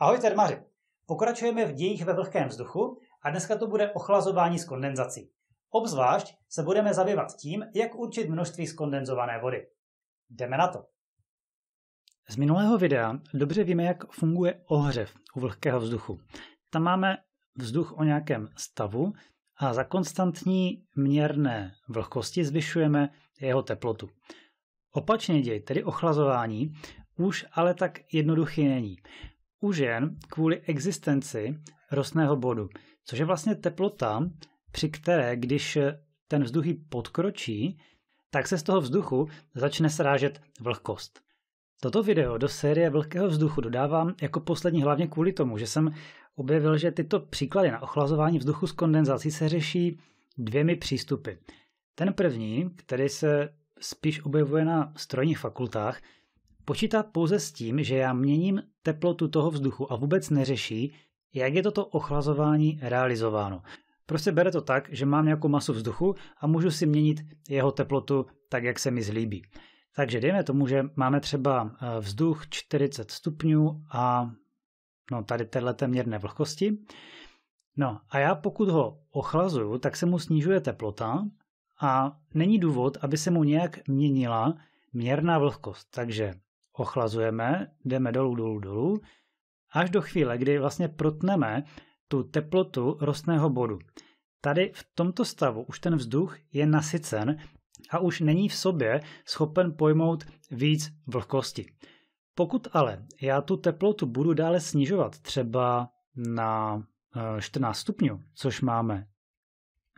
Ahoj termaři! Pokračujeme v dějích ve vlhkém vzduchu a dneska to bude ochlazování s kondenzací. Obzvlášť se budeme zabývat tím, jak určit množství skondenzované vody. Jdeme na to! Z minulého videa dobře víme, jak funguje ohřev u vlhkého vzduchu. Tam máme vzduch o nějakém stavu a za konstantní měrné vlhkosti zvyšujeme jeho teplotu. Opačně děj, tedy ochlazování, už ale tak jednoduchý není u žen kvůli existenci rostného bodu, což je vlastně teplota, při které, když ten vzduch podkročí, tak se z toho vzduchu začne srážet vlhkost. Toto video do série vlhkého vzduchu dodávám jako poslední hlavně kvůli tomu, že jsem objevil, že tyto příklady na ochlazování vzduchu s kondenzací se řeší dvěmi přístupy. Ten první, který se spíš objevuje na strojních fakultách, počítá pouze s tím, že já měním teplotu toho vzduchu a vůbec neřeší, jak je toto ochlazování realizováno. Prostě bere to tak, že mám nějakou masu vzduchu a můžu si měnit jeho teplotu tak, jak se mi zlíbí. Takže dejme tomu, že máme třeba eh, vzduch 40 stupňů a no, tady téhle měrné vlhkosti. No a já pokud ho ochlazuju, tak se mu snižuje teplota a není důvod, aby se mu nějak měnila měrná vlhkost. Takže ochlazujeme, jdeme dolů, dolů, dolů, až do chvíle, kdy vlastně protneme tu teplotu rostného bodu. Tady v tomto stavu už ten vzduch je nasycen a už není v sobě schopen pojmout víc vlhkosti. Pokud ale já tu teplotu budu dále snižovat třeba na 14 eh, stupňů, což máme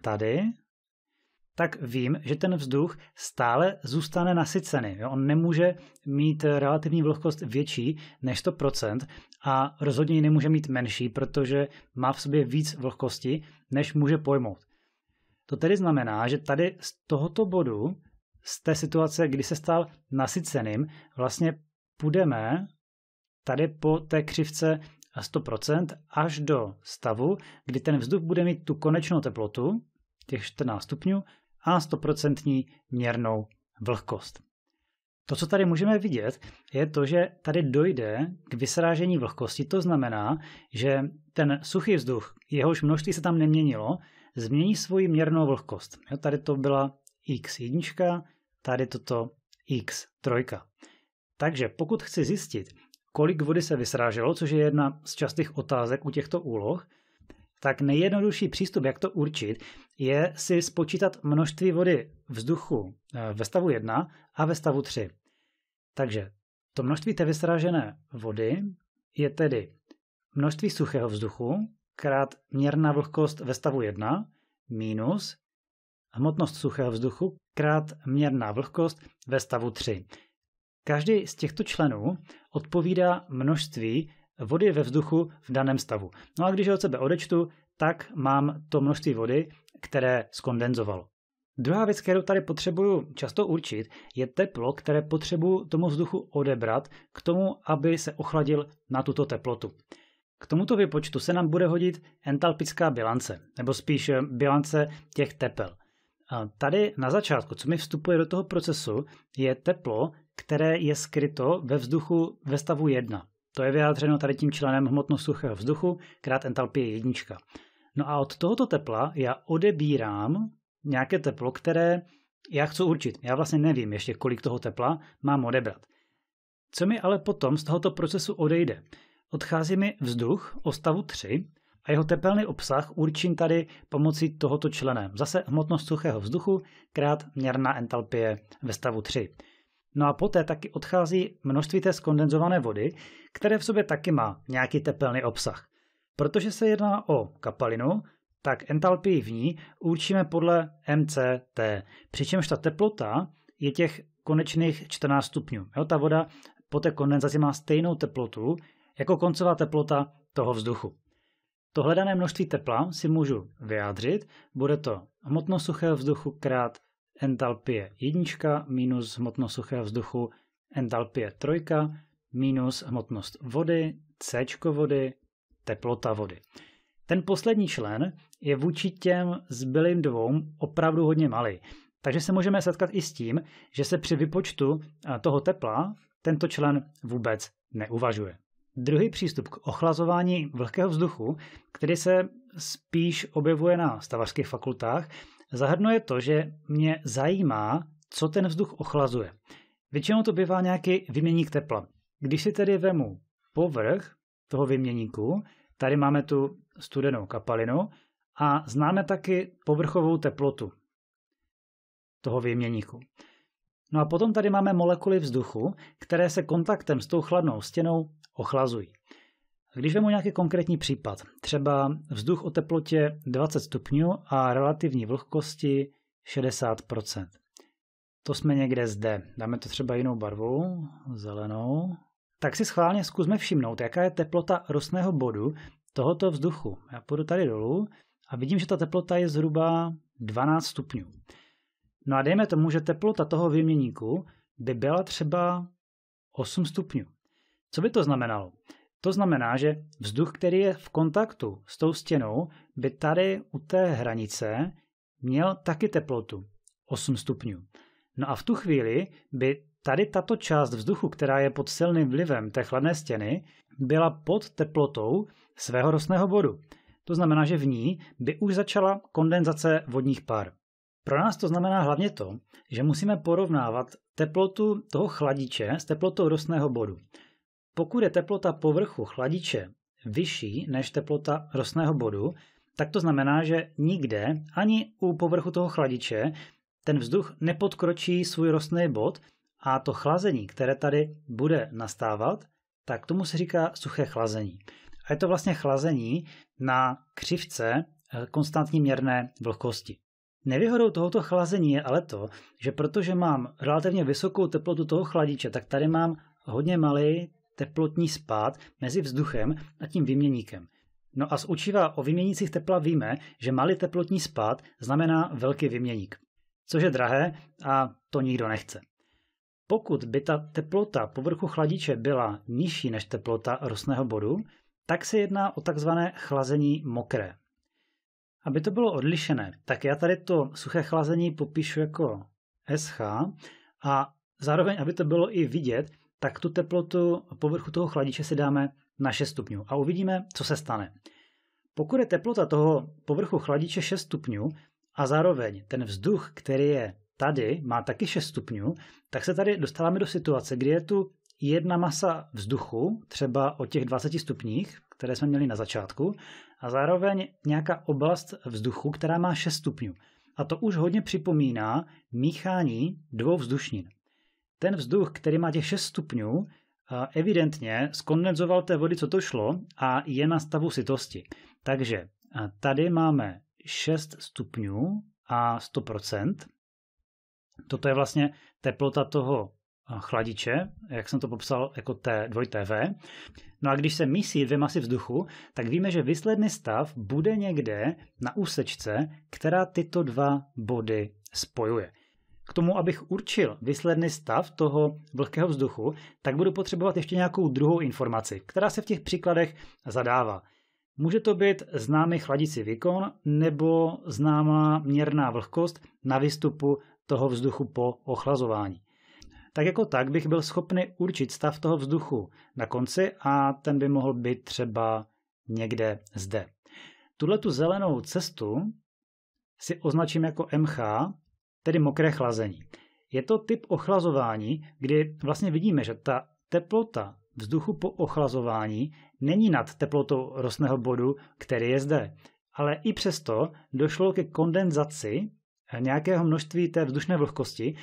tady tak vím, že ten vzduch stále zůstane nasycený. Jo? On nemůže mít relativní vlhkost větší než 100% a rozhodně ji nemůže mít menší, protože má v sobě víc vlhkosti, než může pojmout. To tedy znamená, že tady z tohoto bodu, z té situace, kdy se stal nasyceným, vlastně půjdeme tady po té křivce 100% až do stavu, kdy ten vzduch bude mít tu konečnou teplotu, těch 14 stupňů, a 100% měrnou vlhkost. To, co tady můžeme vidět, je to, že tady dojde k vysrážení vlhkosti. To znamená, že ten suchý vzduch, jehož množství se tam neměnilo, změní svoji měrnou vlhkost. Jo, tady to byla x1, tady toto x3. Takže pokud chci zjistit, kolik vody se vysráželo, což je jedna z častých otázek u těchto úloh, tak nejjednodušší přístup, jak to určit, je si spočítat množství vody vzduchu eh, ve stavu 1 a ve stavu 3. Takže to množství té vysražené vody je tedy množství suchého vzduchu krát měrná vlhkost ve stavu 1 minus hmotnost suchého vzduchu krát měrná vlhkost ve stavu 3. Každý z těchto členů odpovídá množství vody ve vzduchu v daném stavu. No a když je od sebe odečtu, tak mám to množství vody, které skondenzovalo. Druhá věc, kterou tady potřebuju často určit, je teplo, které potřebuju tomu vzduchu odebrat k tomu, aby se ochladil na tuto teplotu. K tomuto vypočtu se nám bude hodit entalpická bilance, nebo spíš eh, bilance těch tepel. A tady na začátku, co mi vstupuje do toho procesu, je teplo, které je skryto ve vzduchu ve stavu 1. To je vyjádřeno tady tím členem hmotnost suchého vzduchu krát entalpie jednička. No a od tohoto tepla já odebírám nějaké teplo, které já chci určit. Já vlastně nevím ještě, kolik toho tepla mám odebrat. Co mi ale potom z tohoto procesu odejde? Odchází mi vzduch o stavu 3 a jeho tepelný obsah určím tady pomocí tohoto člena. Zase hmotnost suchého vzduchu krát měrná entalpie ve stavu 3. No a poté taky odchází množství té skondenzované vody, které v sobě taky má nějaký tepelný obsah. Protože se jedná o kapalinu, tak entalpii v ní určíme podle MCT, přičemž ta teplota je těch konečných 14 stupňů. Jo, ta voda po té kondenzaci má stejnou teplotu jako koncová teplota toho vzduchu. To hledané množství tepla si můžu vyjádřit, bude to hmotnost suchého vzduchu krát entalpie jednička minus hmotnost suchého vzduchu, entalpie trojka minus hmotnost vody, C vody, teplota vody. Ten poslední člen je vůči těm zbylým dvou opravdu hodně malý. Takže se můžeme setkat i s tím, že se při vypočtu eh, toho tepla tento člen vůbec neuvažuje. Druhý přístup k ochlazování vlhkého vzduchu, který se spíš objevuje na stavařských fakultách, zahrnuje to, že mě zajímá, co ten vzduch ochlazuje. Většinou to bývá nějaký vyměník tepla. Když si tedy vemu povrch toho vyměníku, tady máme tu studenou kapalinu a známe taky povrchovou teplotu toho vyměníku. No a potom tady máme molekuly vzduchu, které se kontaktem s tou chladnou stěnou ochlazují. Když vemu nějaký konkrétní případ, třeba vzduch o teplotě 20 stupňů a relativní vlhkosti 60 To jsme někde zde. Dáme to třeba jinou barvu, zelenou. Tak si schválně zkusme všimnout, jaká je teplota rostného bodu tohoto vzduchu. Já půjdu tady dolů a vidím, že ta teplota je zhruba 12 stupňů. No a dejme tomu, že teplota toho vyměníku by byla třeba 8 stupňů. Co by to znamenalo? To znamená, že vzduch, který je v kontaktu s tou stěnou, by tady u té hranice měl taky teplotu 8 stupňů. No a v tu chvíli by tady tato část vzduchu, která je pod silným vlivem té chladné stěny, byla pod teplotou svého rostného bodu. To znamená, že v ní by už začala kondenzace vodních par. Pro nás to znamená hlavně to, že musíme porovnávat teplotu toho chladiče s teplotou rostného bodu. Pokud je teplota povrchu chladiče vyšší než teplota rostného bodu, tak to znamená, že nikde, ani u povrchu toho chladiče, ten vzduch nepodkročí svůj rostný bod a to chlazení, které tady bude nastávat, tak tomu se říká suché chlazení. A je to vlastně chlazení na křivce eh, konstantní měrné vlhkosti. Nevýhodou tohoto chlazení je ale to, že protože mám relativně vysokou teplotu toho chladiče, tak tady mám hodně malý teplotní spád mezi vzduchem a tím vyměníkem. No a z učiva o vyměnících tepla víme, že malý teplotní spád znamená velký vyměník, což je drahé a to nikdo nechce. Pokud by ta teplota povrchu chladiče byla nižší než teplota rostného bodu, tak se jedná o takzvané chlazení mokré. Aby to bylo odlišené, tak já tady to suché chlazení popíšu jako SH a zároveň, aby to bylo i vidět, tak tu teplotu povrchu toho chladiče si dáme na 6 stupňů a uvidíme, co se stane. Pokud je teplota toho povrchu chladiče 6 stupňů a zároveň ten vzduch, který je tady, má taky 6 stupňů, tak se tady dostáváme do situace, kdy je tu jedna masa vzduchu, třeba o těch 20 stupních, které jsme měli na začátku, a zároveň nějaká oblast vzduchu, která má 6 stupňů. A to už hodně připomíná míchání dvou vzdušnin ten vzduch, který má těch 6 stupňů, eh, evidentně skondenzoval té vody, co to šlo, a je na stavu sytosti. Takže eh, tady máme 6 stupňů a 100%. Toto je vlastně teplota toho eh, chladiče, jak jsem to popsal jako té dvojité V. No a když se mísí dvě masy vzduchu, tak víme, že výsledný stav bude někde na úsečce, která tyto dva body spojuje. K tomu, abych určil výsledný stav toho vlhkého vzduchu, tak budu potřebovat ještě nějakou druhou informaci, která se v těch příkladech zadává. Může to být známý chladicí výkon nebo známá měrná vlhkost na výstupu toho vzduchu po ochlazování. Tak jako tak bych byl schopný určit stav toho vzduchu na konci a ten by mohl být třeba někde zde. Tuhle tu zelenou cestu si označím jako MH tedy mokré chlazení. Je to typ ochlazování, kdy vlastně vidíme, že ta teplota vzduchu po ochlazování není nad teplotou rostného bodu, který je zde. Ale i přesto došlo ke kondenzaci nějakého množství té vzdušné vlhkosti,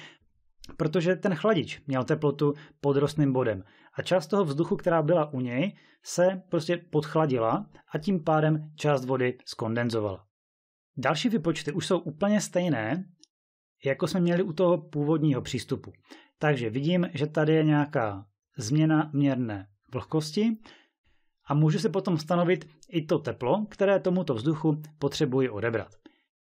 protože ten chladič měl teplotu pod rostným bodem a část toho vzduchu, která byla u něj, se prostě podchladila a tím pádem část vody skondenzovala. Další vypočty už jsou úplně stejné, jako jsme měli u toho původního přístupu. Takže vidím, že tady je nějaká změna měrné vlhkosti a můžu se potom stanovit i to teplo, které tomuto vzduchu potřebuji odebrat.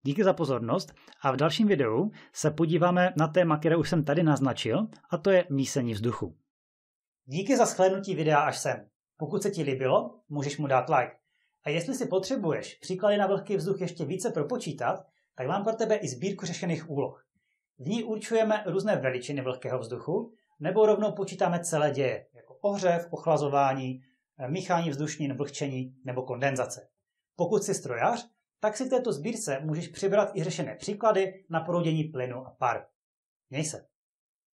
Díky za pozornost a v dalším videu se podíváme na téma, které už jsem tady naznačil, a to je mísení vzduchu. Díky za shlédnutí videa až sem. Pokud se ti líbilo, můžeš mu dát like. A jestli si potřebuješ příklady na vlhký vzduch ještě více propočítat, tak mám pro tebe i sbírku řešených úloh. V ní určujeme různé veličiny vlhkého vzduchu, nebo rovnou počítáme celé děje, jako ohřev, ochlazování, eh, míchání vzdušnin, vlhčení nebo kondenzace. Pokud jsi strojař, tak si v této sbírce můžeš přibrat i řešené příklady na proudění plynu a par. Měj se.